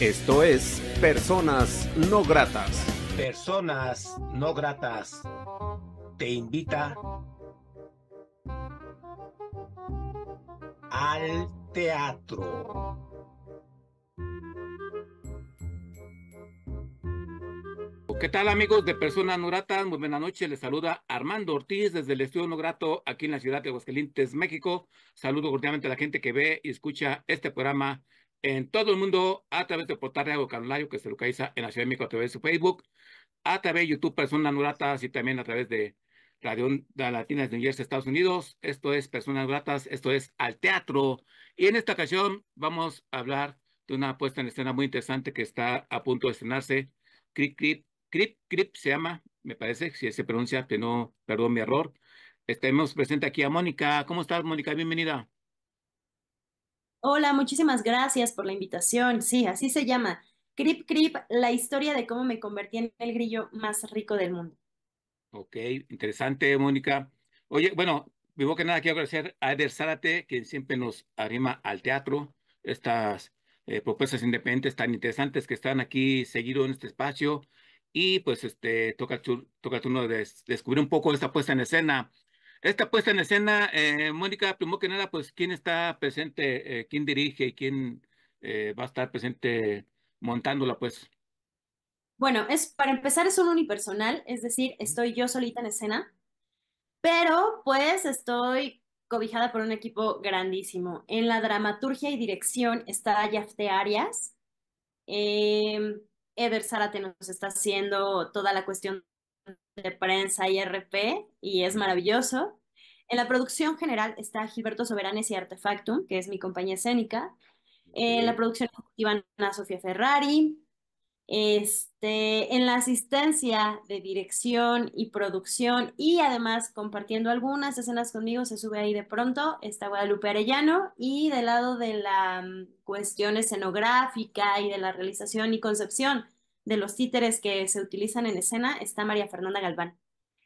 Esto es Personas No Gratas. Personas No Gratas te invita al teatro. ¿Qué tal amigos de Personas No Gratas? Muy buena noche, les saluda Armando Ortiz desde el Estudio No Grato aquí en la ciudad de Aguascalientes, México. Saludo cordialmente a la gente que ve y escucha este programa en todo el mundo a través de Portal Radio que se localiza en la Ciudad de México a través de su Facebook, a través de YouTube Personas Nuratas y también a través de Radio de Latinas de New Jersey, Estados Unidos. Esto es Personas Gratas, esto es Al Teatro. Y en esta ocasión vamos a hablar de una puesta en escena muy interesante que está a punto de estrenarse. Crip, Crip, Crip, Crip se llama, me parece, si se pronuncia, que no, perdón mi error. Tenemos presente aquí a Mónica. ¿Cómo estás, Mónica? Bienvenida. Hola, muchísimas gracias por la invitación. Sí, así se llama. Crip Crip, la historia de cómo me convertí en el grillo más rico del mundo. Ok, interesante, Mónica. Oye, bueno, vivo que nada, quiero agradecer a Eder Zárate, quien siempre nos arrima al teatro. Estas eh, propuestas independientes tan interesantes que están aquí seguido en este espacio. Y pues este, toca, toca tu turno descubrir un poco esta puesta en escena esta puesta en escena, eh, Mónica, primero que nada, pues, ¿quién está presente? Eh, ¿Quién dirige? y ¿Quién eh, va a estar presente montándola, pues? Bueno, es, para empezar es un unipersonal, es decir, estoy yo solita en escena, pero pues estoy cobijada por un equipo grandísimo. En la dramaturgia y dirección está Yafte Arias. Em, Eder Zárate nos está haciendo toda la cuestión de prensa y RP y es maravilloso. En la producción general está Gilberto Soberanes y Artefactum, que es mi compañía escénica. En la producción ejecutiva Ana Sofía Ferrari. Este, en la asistencia de dirección y producción y además compartiendo algunas escenas conmigo, se sube ahí de pronto, está Guadalupe Arellano y del lado de la mm, cuestión escenográfica y de la realización y concepción de los títeres que se utilizan en escena está María Fernanda Galván.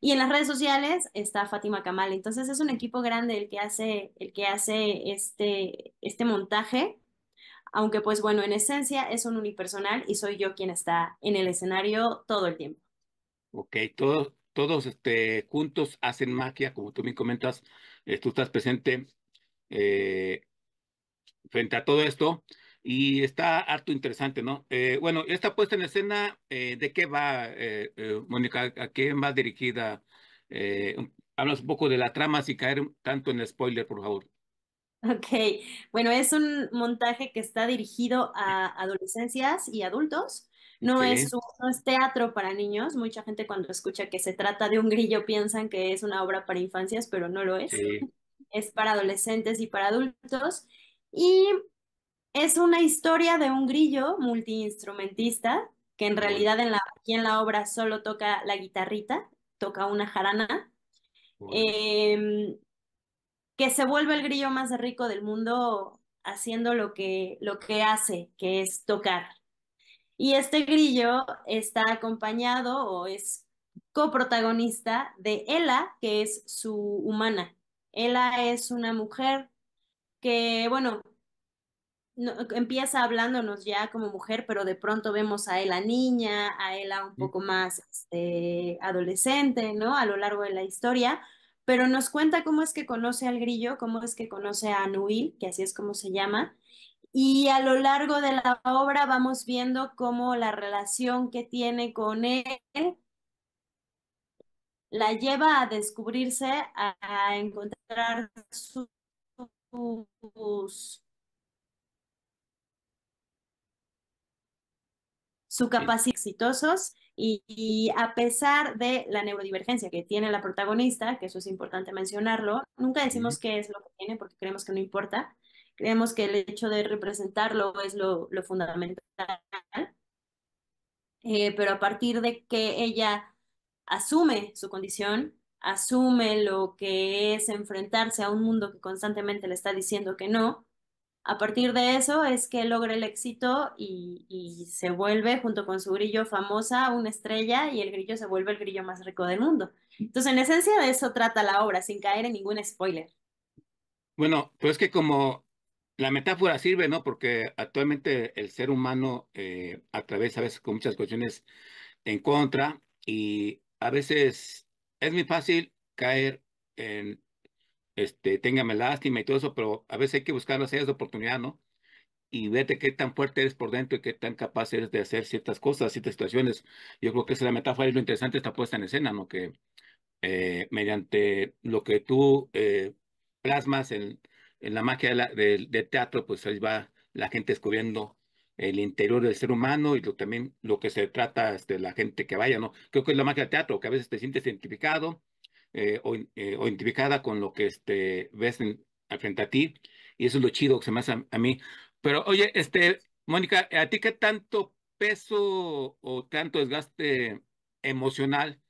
Y en las redes sociales está Fátima Kamal. Entonces es un equipo grande el que hace, el que hace este, este montaje. Aunque pues bueno, en esencia es un unipersonal y soy yo quien está en el escenario todo el tiempo. Ok, todos, todos este, juntos hacen magia, como tú me comentas, eh, tú estás presente eh, frente a todo esto y está harto interesante, ¿no? Eh, bueno, esta puesta en escena, eh, ¿de qué va, eh, Mónica? ¿A qué va dirigida? hablas un poco de la trama sin caer tanto en spoiler, por favor. Ok, bueno, es un montaje que está dirigido a adolescencias y adultos. No, es, teatro para niños. Mucha gente cuando escucha que se trata de un grillo piensan que es una obra para infancias, pero no lo es. Es para adolescentes y para adultos. Y es una historia de un grillo multiinstrumentista que en realidad en la, aquí en la obra solo toca la guitarrita, toca una jarana, em, que se vuelve el grillo más rico del mundo haciendo lo que, lo que hace, que es tocar. Y este grillo está acompañado o es coprotagonista de Ella, que es su humana. Ella es una mujer que, bueno, empieza hablándonos ya como mujer, pero de pronto vemos a Ella niña, a Ella un poco más este, adolescente, ¿no? A lo largo de la historia, pero nos cuenta cómo es que conoce al grillo, cómo es que conoce a Anuil, que así es como se llama, y a lo largo de la obra vamos viendo cómo la relación que tiene con él la lleva a descubrirse, a encontrar sus su capacidad exitosos y, a pesar de la neurodivergencia que tiene la protagonista, que eso es importante mencionarlo, nunca decimos qué es lo que tiene porque creemos que no importa, creemos que el hecho de representarlo es lo, fundamental, eh, pero a partir de que ella asume su condición, asume lo que es enfrentarse a un mundo que constantemente le está diciendo que no, a partir de eso es que logra el éxito y, se vuelve, junto con su grillo famosa, una estrella y el grillo se vuelve el grillo más rico del mundo. Entonces, en esencia de eso trata la obra, sin caer en ningún spoiler. Bueno, pero pues es que como la metáfora sirve, ¿no? Porque actualmente el ser humano eh, a veces, con muchas cuestiones en contra y a veces es muy fácil caer en este, téngame lástima y todo eso, pero a veces hay que buscar las áreas de oportunidad, ¿no? Y vete qué tan fuerte eres por dentro y qué tan capaz eres de hacer ciertas cosas, ciertas situaciones. Yo creo que esa es la metáfora y lo interesante está puesta en escena, ¿no? Que eh, mediante lo que tú eh, plasmas en, la magia del teatro, pues ahí va la gente descubriendo el interior del ser humano y lo, también lo que se trata de este, la gente que vaya, ¿no? Creo que es la magia del teatro, que a veces te sientes identificado, eh, eh, o, identificada con lo que este, ves al frente a ti. Y eso es lo chido que se me hace a, mí. Pero oye, este, Mónica, ¿a ti qué tanto peso o tanto desgaste emocional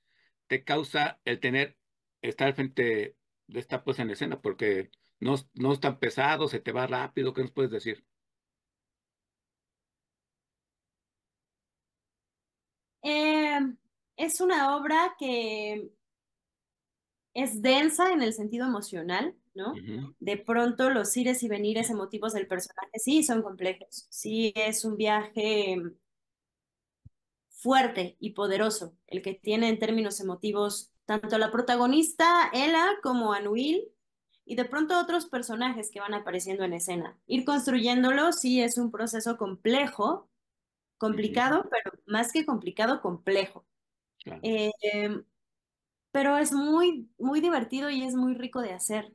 te causa el tener, estar frente de esta puesta en escena? Porque no, no es tan pesado, se te va rápido, ¿qué nos puedes decir? Em, es una obra que es densa en el sentido emocional, ¿no? De pronto los ires y venires emotivos del personaje sí son complejos, sí es un viaje mm, fuerte y poderoso el que tiene en términos emotivos tanto la protagonista, Ella, como Anuil. y de pronto otros personajes que van apareciendo en escena. Ir construyéndolo sí es un proceso complejo, complicado, pero más que complicado, complejo. Eh, em, pero es muy, muy divertido y es muy rico de hacer.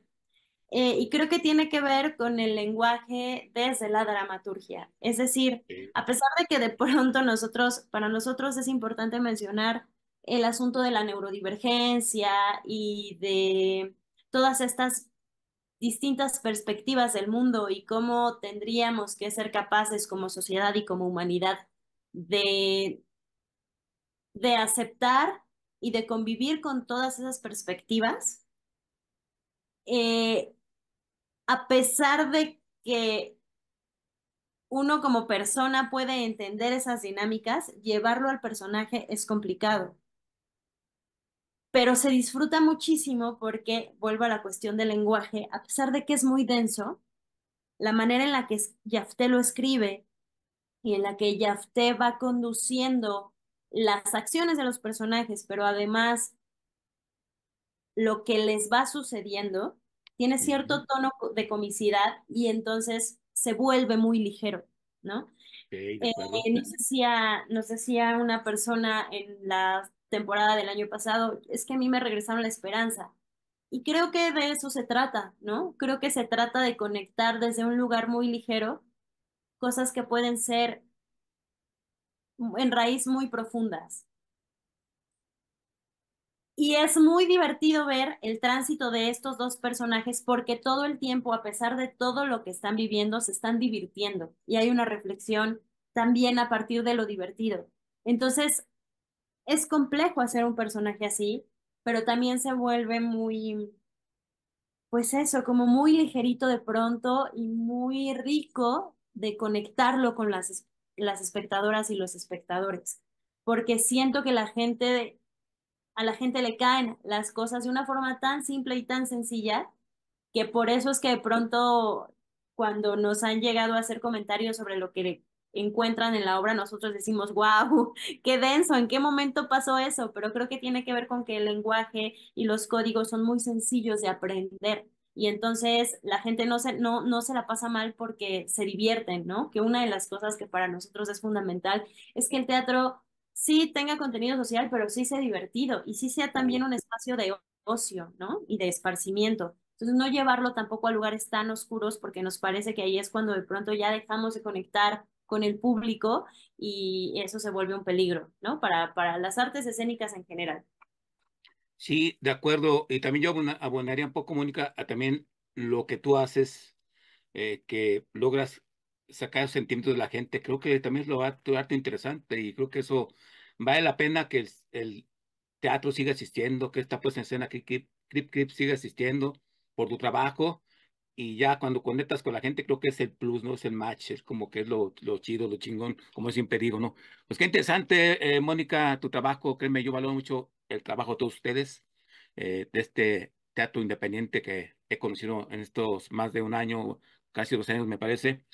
Eh, y creo que tiene que ver con el lenguaje desde la dramaturgia. Es decir, a pesar de que de pronto nosotros, para nosotros es importante mencionar el asunto de la neurodivergencia y de todas estas distintas perspectivas del mundo y cómo tendríamos que ser capaces como sociedad y como humanidad de, de aceptar y de convivir con todas esas perspectivas, eh, a pesar de que uno como persona puede entender esas dinámicas, llevarlo al personaje es complicado. Pero se disfruta muchísimo porque, vuelvo a la cuestión del lenguaje, a pesar de que es muy denso, la manera en la que Yafté lo escribe y en la que Yafté va conduciendo las acciones de los personajes, pero además lo que les va sucediendo, tiene cierto tono de comicidad y entonces se vuelve muy ligero, ¿no? Eh, nos, decía, nos decía una persona en la temporada del año pasado, es que a mí me regresaron la esperanza. Y creo que de eso se trata, ¿no? Creo que se trata de conectar desde un lugar muy ligero cosas que pueden ser en raíz muy profundas. Y es muy divertido ver el tránsito de estos dos personajes porque todo el tiempo, a pesar de todo lo que están viviendo, se están divirtiendo y hay una reflexión también a partir de lo divertido. Entonces, es complejo hacer un personaje así, pero también se vuelve muy, pues eso, como muy ligerito de pronto y muy rico de conectarlo con las, las espectadoras y los espectadores, porque siento que la gente, a la gente le caen las cosas de una forma tan simple y tan sencilla, que por eso es que de pronto cuando nos han llegado a hacer comentarios sobre lo que encuentran en la obra, nosotros decimos, wow, qué denso, ¿en qué momento pasó eso? Pero creo que tiene que ver con que el lenguaje y los códigos son muy sencillos de aprender y entonces la gente no se, no, no se la pasa mal porque se divierten, ¿no? Que una de las cosas que para nosotros es fundamental es que el teatro sí tenga contenido social, pero sí sea divertido y sí sea también un espacio de ocio, ¿no? Y de esparcimiento. Entonces, no llevarlo tampoco a lugares tan oscuros porque nos parece que ahí es cuando de pronto ya dejamos de conectar con el público y eso se vuelve un peligro, ¿no? Para, para las artes escénicas en general. Sí, de acuerdo. Y también yo abonaría un poco, Mónica, a también lo que tú haces, eh, que logras sacar sentimientos de la gente. Creo que también es lo arte interesante y creo que eso vale la pena que el, teatro siga existiendo, que esta puesta en escena, que Crip Crip siga existiendo por tu trabajo y ya cuando conectas con la gente, creo que es el plus, ¿no? Es el match, es como que es lo, lo chido, lo chingón, como siempre digo, ¿no? Pues qué interesante, eh, Mónica, tu trabajo, créeme, yo valoro mucho el trabajo de todos ustedes, eh, de este teatro independiente que he conocido en estos más de un año, casi dos años, me parece.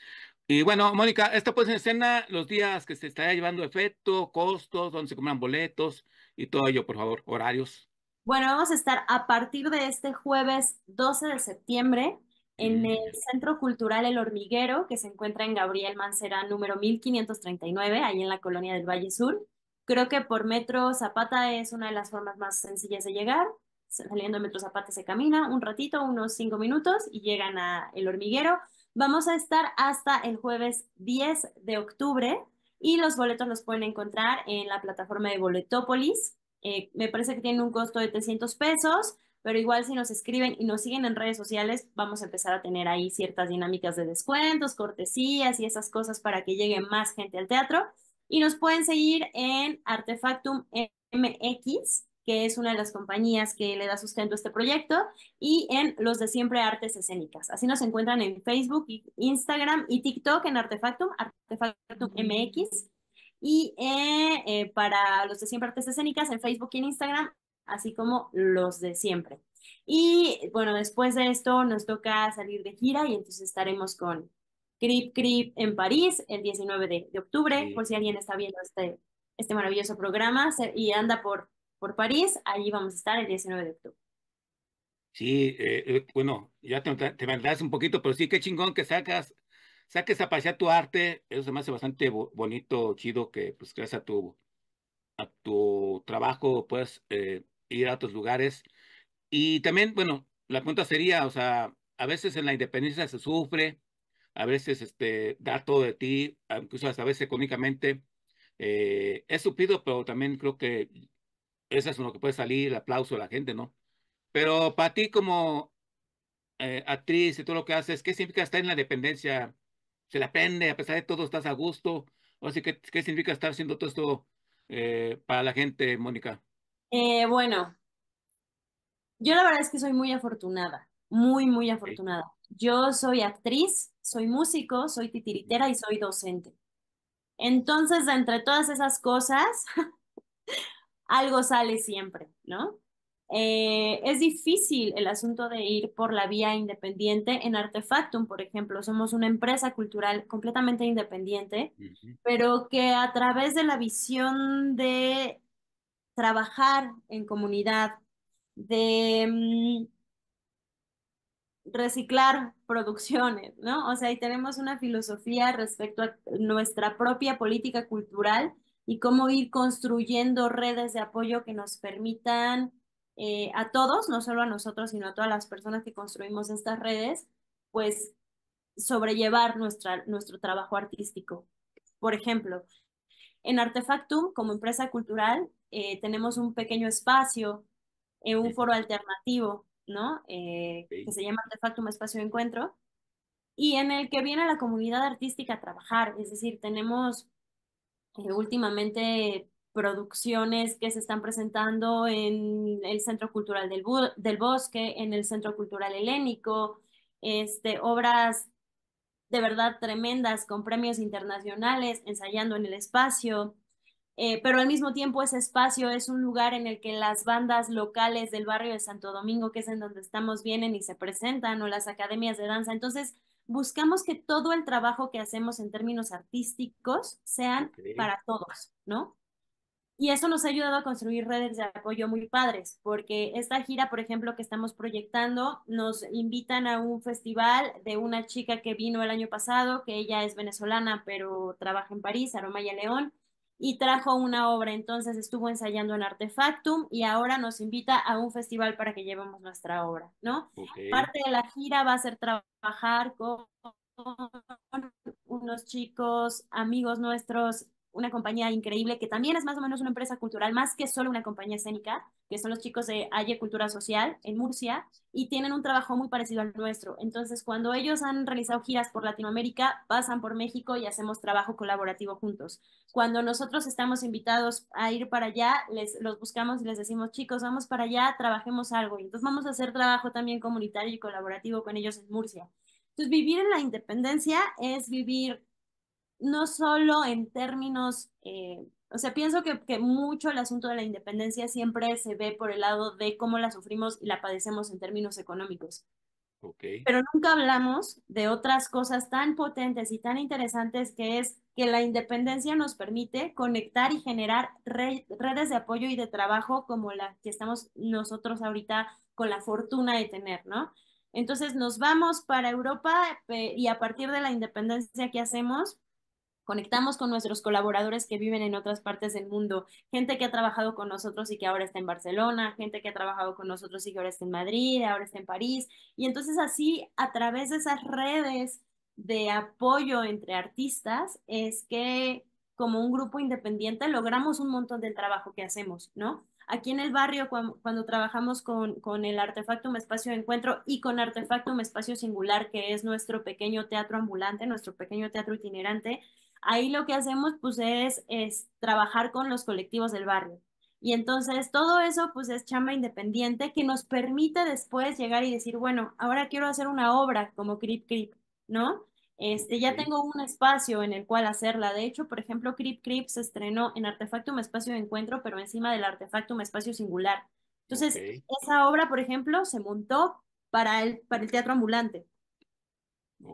Y bueno, Mónica, esta pues en escena, los días que se está llevando efecto, costos, donde se compran boletos y todo ello, por favor, horarios. Bueno, vamos a estar a partir de este jueves 12 de septiembre en el Centro Cultural El Hormiguero, que se encuentra en Gabriel Mancera número 1539, ahí en la colonia del Valle Sur. Creo que por Metro Zapata es una de las formas más sencillas de llegar. Saliendo de Metro Zapata se camina un ratito, unos cinco minutos, y llegan a El Hormiguero. Vamos a estar hasta el jueves 10 de octubre y los boletos los pueden encontrar en la plataforma de Boletópolis. Eh, me parece que tienen un costo de 300 pesos pero igual si nos escriben y nos siguen en redes sociales, vamos a empezar a tener ahí ciertas dinámicas de descuentos, cortesías y esas cosas para que llegue más gente al teatro. Y nos pueden seguir en Artefactum MX, que es una de las compañías que le da sustento a este proyecto, y en Los de Siempre Artes Escénicas. Así nos encuentran en Facebook, Instagram y TikTok en Artefactum, Artefactum MX. Y eh, eh, para los de Siempre Artes Escénicas en Facebook y en Instagram, así como los de siempre. Y bueno, después de esto nos toca salir de gira y entonces estaremos con Crip Crip en París el 19 de, octubre, por si alguien está viendo este, este maravilloso programa y anda por, por París, allí vamos a estar el 19 de octubre. Sí, eh, eh, bueno, ya te, te mandas un poquito, pero sí, qué chingón que sacas, saques a pasear tu arte, eso se me hace bastante bonito, chido, que pues gracias a tu, a tu trabajo pues, eh, ir a otros lugares. Y también, bueno, la pregunta sería, o sea, a veces en la independencia se sufre, a veces este, da todo de ti, incluso a veces económicamente. Eh, es supido, pero también creo que eso es lo que puede salir, el aplauso de la gente, ¿no? Pero para ti como eh, actriz y todo lo que haces, ¿qué significa estar en la dependencia? ¿Se la aprende? A pesar de todo, ¿estás a gusto? O sea, ¿qué, qué significa estar haciendo todo esto eh, para la gente, Mónica? Eh, bueno, yo la verdad es que soy muy afortunada, muy, muy afortunada. Yo soy actriz, soy músico, soy titiritera y soy docente. Entonces, entre todas esas cosas, algo sale siempre, ¿no? Eh, es difícil el asunto de ir por la vía independiente. En Artefactum, por ejemplo, somos una empresa cultural completamente independiente, pero que a través de la visión de trabajar en comunidad, de mm, reciclar producciones, ¿no? O sea, ahí tenemos una filosofía respecto a nuestra propia política cultural y cómo ir construyendo redes de apoyo que nos permitan eh, a todos, no solo a nosotros, sino a todas las personas que construimos estas redes, pues sobrellevar nuestra, nuestro trabajo artístico. Por ejemplo, en Artefactum, como empresa cultural, eh, tenemos un pequeño espacio, eh, un foro alternativo, ¿no? Eh, que se llama de facto, un Espacio de Encuentro, y en el que viene la comunidad artística a trabajar, es decir, tenemos últimamente producciones que se están presentando en el Centro Cultural del, Bosque, en el Centro Cultural Helénico, este, obras de verdad tremendas con premios internacionales, ensayando en el espacio, eh, pero al mismo tiempo ese espacio es un lugar en el que las bandas locales del barrio de Santo Domingo, que es en donde estamos, vienen y se presentan, o las academias de danza. Entonces, buscamos que todo el trabajo que hacemos en términos artísticos sean para todos, ¿no? Y eso nos ha ayudado a construir redes de apoyo muy padres, porque esta gira, por ejemplo, que estamos proyectando, nos invitan a un festival de una chica que vino el año pasado, que ella es venezolana, pero trabaja en París, Aromaya León y trajo una obra, entonces estuvo ensayando en Artefactum y ahora nos invita a un festival para que llevemos nuestra obra, ¿no? Parte de la gira va a ser trabajar con unos chicos amigos nuestros una compañía increíble que también es más o menos una empresa cultural, más que solo una compañía escénica, que son los chicos de Aye Cultura Social en Murcia y tienen un trabajo muy parecido al nuestro. Entonces, cuando ellos han realizado giras por Latinoamérica, pasan por México y hacemos trabajo colaborativo juntos. Cuando nosotros estamos invitados a ir para allá, les, los buscamos y les decimos, chicos, vamos para allá, trabajemos algo. Y entonces vamos a hacer trabajo también comunitario y colaborativo con ellos en Murcia. Entonces, vivir en la independencia es vivir no solo en términos, eh, o sea, pienso que, mucho el asunto de la independencia siempre se ve por el lado de cómo la sufrimos y la padecemos en términos económicos. Pero nunca hablamos de otras cosas tan potentes y tan interesantes que es que la independencia nos permite conectar y generar redes de apoyo y de trabajo como la que estamos nosotros ahorita con la fortuna de tener, ¿no? Entonces nos vamos para Europa eh, y a partir de la independencia que hacemos, conectamos con nuestros colaboradores que viven en otras partes del mundo, gente que ha trabajado con nosotros y que ahora está en Barcelona, gente que ha trabajado con nosotros y que ahora está en Madrid, ahora está en París. Y entonces así, a través de esas redes de apoyo entre artistas, es que como un grupo independiente logramos un montón del trabajo que hacemos, ¿no? Aquí en el barrio, cuando, trabajamos con, con, el Artefactum Espacio de Encuentro y con Artefactum Espacio Singular, que es nuestro pequeño teatro ambulante, nuestro pequeño teatro itinerante, Ahí lo que hacemos pues es, es trabajar con los colectivos del barrio. Y entonces todo eso pues es chamba independiente que nos permite después llegar y decir, bueno, ahora quiero hacer una obra como Crip Crip, ¿no? Este, ya tengo un espacio en el cual hacerla. De hecho, por ejemplo, Crip Crip se estrenó en Artefacto Artefactum Espacio de Encuentro, pero encima del Artefacto Artefactum Espacio Singular. Entonces, esa obra, por ejemplo, se montó para el, para el teatro ambulante.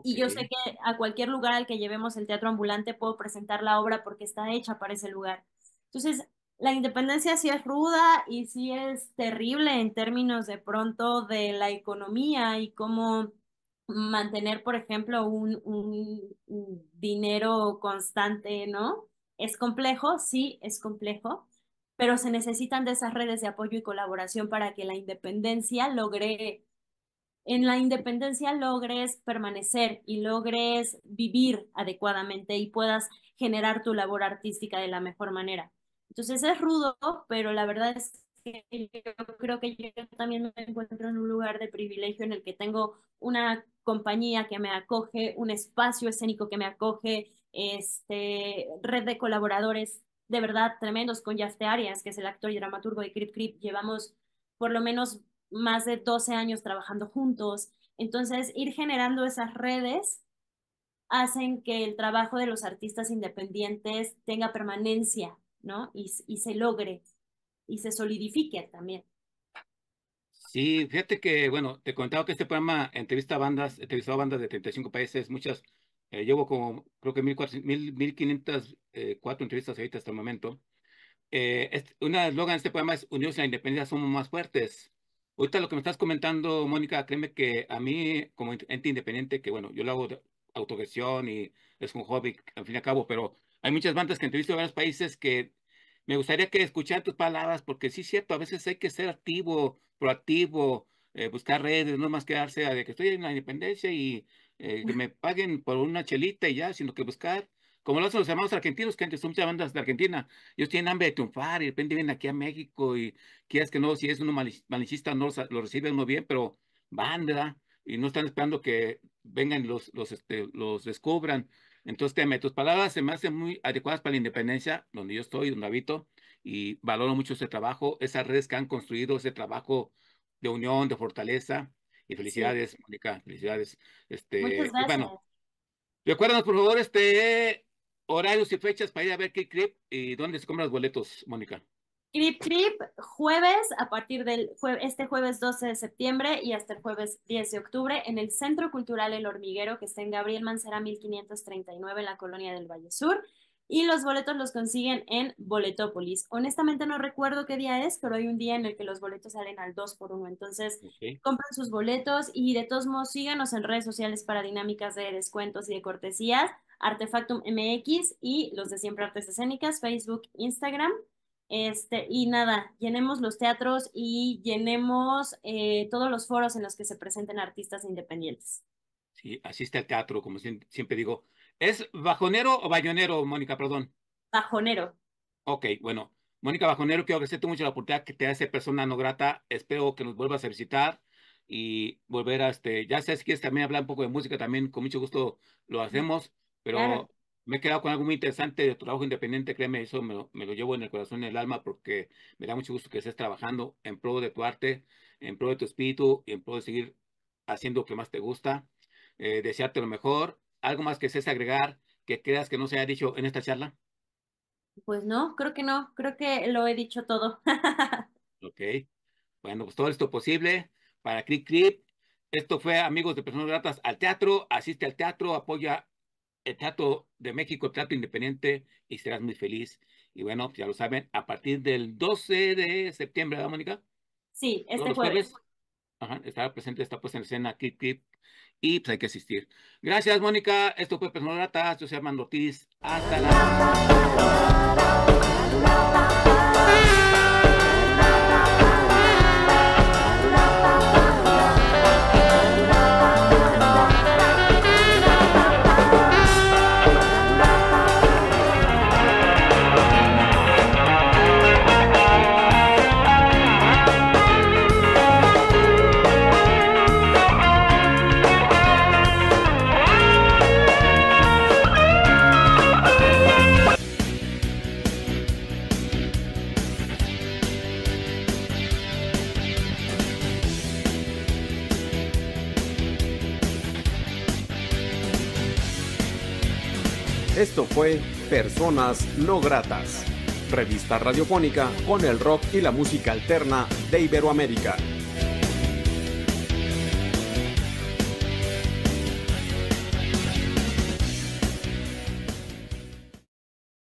Y yo sé que a cualquier lugar al que llevemos el teatro ambulante puedo presentar la obra porque está hecha para ese lugar. Entonces, la independencia sí es ruda y sí es terrible en términos de pronto de la economía y cómo mantener, por ejemplo, un dinero constante, ¿no? Es complejo, sí, es complejo, pero se necesitan de esas redes de apoyo y colaboración para que la independencia logre en la independencia logres permanecer y logres vivir adecuadamente y puedas generar tu labor artística de la mejor manera. Entonces es rudo, pero la verdad es que yo creo que yo también me encuentro en un lugar de privilegio en el que tengo una compañía que me acoge, un espacio escénico que me acoge, este, red de colaboradores de verdad tremendos con Yastearias Arias, que es el actor y dramaturgo de Crip Crip. Llevamos por lo menos más de 12 años trabajando juntos. Entonces, ir generando esas redes hacen que el trabajo de los artistas independientes tenga permanencia, ¿no? Y, y se logre y se solidifique también. Sí, fíjate que, bueno, te he contaba que este programa entrevista a bandas, entrevistó a bandas de 35 países, muchas, eh, llevo como, creo que 1.504 eh, cuatro entrevistas ahorita hasta el momento. Eh, de una eslogan de este programa es Unidos en la Independencia somos más fuertes. Ahorita lo que me estás comentando, Mónica, créeme que a mí, como ente independiente, que bueno, yo lo hago de autogestión y es un hobby, al fin y al cabo, pero hay muchas bandas que entrevisto en varios países que me gustaría que escucharan tus palabras, porque sí es cierto, a veces hay que ser activo, proactivo, eh, buscar redes, no más quedarse a de que estoy en la independencia y eh, que me paguen por una chelita y ya, sino que buscar como lo hacen los hermanos argentinos, que antes son bandas de Argentina, ellos tienen hambre de triunfar y de repente vienen aquí a México y quieras que no, si es uno malinchista no lo reciben muy bien, pero van, Y no están esperando que vengan los, los, este, los descubran. Entonces, teme, tus palabras se me hacen muy adecuadas para la independencia, donde yo estoy, donde habito, y valoro mucho ese trabajo, esas redes que han construido, ese trabajo de unión, de fortaleza. Y felicidades, Mónica, felicidades. Este, pues, bueno, recuérdanos, por favor, este, horarios y fechas para ir a ver qué Crip y dónde se compran los boletos, Mónica. Crip Crip, jueves a partir del este jueves 12 de septiembre y hasta el jueves 10 de octubre en el Centro Cultural El Hormiguero que está en Gabriel Mancera 1539 en la colonia del Valle Sur. Y los boletos los consiguen en Boletópolis. Honestamente no recuerdo qué día es, pero hay un día en el que los boletos salen al 2 por 1 Entonces, compran compren sus boletos y de todos modos síganos en redes sociales para dinámicas de descuentos y de cortesías Artefactum MX y los de Siempre Artes Escénicas, Facebook, Instagram. Este, y nada, llenemos los teatros y llenemos eh, todos los foros en los que se presenten artistas independientes. Sí, asiste al teatro, como siempre digo. ¿Es bajonero o bayonero, Mónica, perdón? Bajonero. Ok, bueno. Mónica Bajonero, quiero agradecerte mucho la oportunidad que te hace persona no grata. Espero que nos vuelvas a visitar y volver a este. Ya sabes que también hablar un poco de música, también con mucho gusto lo hacemos. Pero me he quedado con algo muy interesante de tu trabajo independiente, créeme, eso me lo, llevo en el corazón y en el alma porque me da mucho gusto que estés trabajando en pro de tu arte, en pro de tu espíritu y en pro de seguir haciendo lo que más te gusta. Eh, desearte lo mejor. ¿Algo más que seas agregar que creas que no se haya dicho en esta charla? Pues no, creo que no, creo que lo he dicho todo. ok, bueno, pues todo esto posible para Crip Clip. Esto fue Amigos de Personas Gratas al Teatro. Asiste al teatro, apoya el eh, Teatro de México, el Teatro Independiente, y serás muy feliz. Y bueno, ya lo saben, a partir del 12 de septiembre, ¿verdad, Mónica? Sí, este jueves. Ajá, estaba presente esta puesta en escena, Clip Clip, y pues hay que asistir. Gracias, Mónica. Esto fue Personas Yo soy Armando Ortiz. Hasta la Personas No Gratas, revista radiofónica con el rock y la música alterna de Iberoamérica.